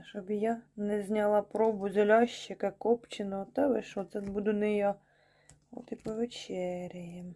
Та щоб я не зняла пробу зелящика, копченого, та ви що, це буду не я. От і повечеряємо.